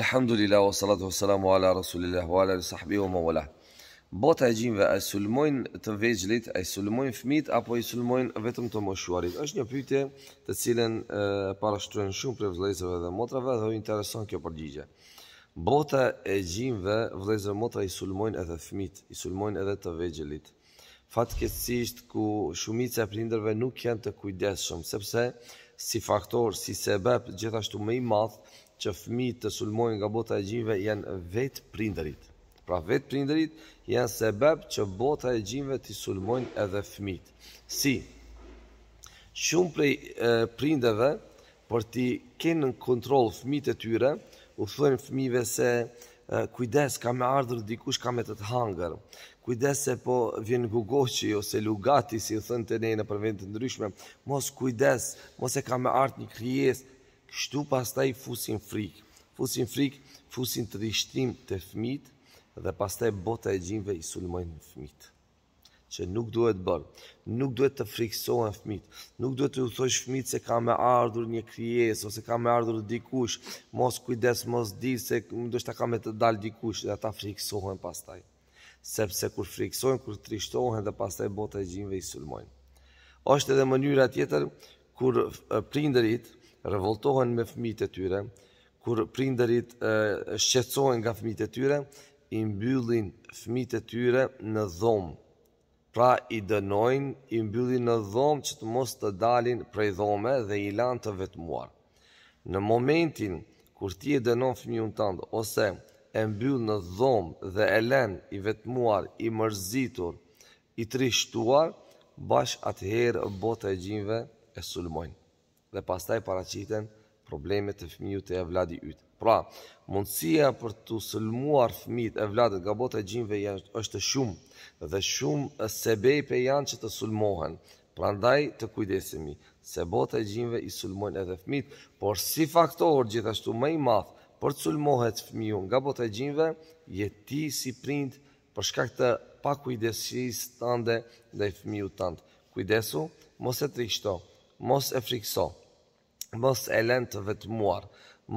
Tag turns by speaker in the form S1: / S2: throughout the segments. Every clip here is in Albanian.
S1: Alhamdulillah, wa salatu wa salamu ala rasulillah, wa ala sahbi wa mawala. Bota e gjimve, a i sulmojnë të vejgjlit, a i sulmojnë fmit, apo i sulmojnë vetëm të moshuarit? është një pyte të cilën parashtruen shumë për vlejzëve dhe motrave dhe u intereson kjo përgjigje. Bota e gjimve, vlejzëve motra i sulmojnë edhe fmit, i sulmojnë edhe të vejgjlit. Fatkesisht ku shumit se prinderve nuk janë të kujdeshëm, sepse si faktor, si sebep, gjithashtu me i math, që fëmi të sulmojnë nga bota e gjinve janë vetë prinderit. Pra vetë prinderit janë sebeb që bota e gjinve të sulmojnë edhe fëmijët. Si, shumë prej prindeve për ti kenë në kontrol fëmit e tyre, u thënë fëmive se kujdes ka me ardhur dikush ka me të të hangër, kujdes se po vjen gugoqi ose lugati si u thënë të nejë në përvend të ndryshme, mos kujdes, mos e ka me ardhë një krijes, Kështu pas taj fusin frik, fusin frik, fusin të rishtim të fmit, dhe pas taj bota e gjimve i sulmojnë fmit. Që nuk duhet bërë, nuk duhet të friksojnë fmit, nuk duhet të uthojsh fmit se ka me ardhur një kryes, ose ka me ardhur dikush, mos kujdes, mos di, se ndoshta ta ka me të dal dikush, dhe ata friksojnë pas taj. Sepse kur friksojnë, kur të dhe pas taj bota e gjimve i sulmojnë. Oshtë edhe mënyra tjetër, kur prinderit, revoltohen me fëmijët e tyre, kur prindërit shqetësohen nga fëmijët e tyre, i mbyllin fëmijët e tyre në dhomë, Pra i dënojnë, i mbyllin në dhomë që të mos të dalin prej dhome dhe i lanë të vetmuar. Në momentin kur ti e dënon fëmijën tënd ose e mbyll në dhomë dhe e lën i vetmuar, i mërzitur, i trishtuar, bash atëherë bota e gjinve e sulmojnë dhe pastaj paraqiten problemet të fëmijëve të evladit yt. Pra, mundësia për të sulmuar fëmijët e vladet nga botë e gjimve janë është shumë dhe shumë sebepe janë që të sulmohen. Prandaj të kujdesemi se botë e gjimve i sulmojnë edhe fëmijët, por si faktor gjithashtu më i madh për të sulmohet fëmiu nga botë e gjimve, je ti si prind për shkak të pa kujdesis tante dhe i tante. Kujdesu, mos e trishto, mos e frikso, mos e lënë të vetmuar,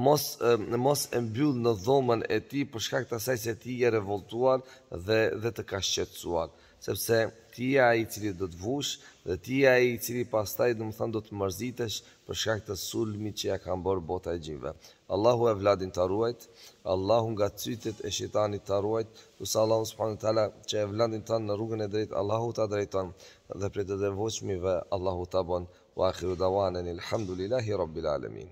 S1: mos e, mos e mbyll në dhomën e tij për shkak të asaj se ti je revoltuar dhe dhe të ka shqetësuar sepse ti ja i cili do të vush dhe ti ja i cili pastaj do më thënë do të mrzitesh për shkak të sulmit që ja kanë bërë bota e gjinëve. Allahu e vladin ta ruajt, Allahu nga çytet e shejtanit ta ruajt, do Allahu subhanahu teala që e vladin tan në rrugën e drejtë, Allahu ta drejton dhe për të devotshmëve Allahu ta bën. Wa akhiru dawana alhamdulillahi rabbil alamin.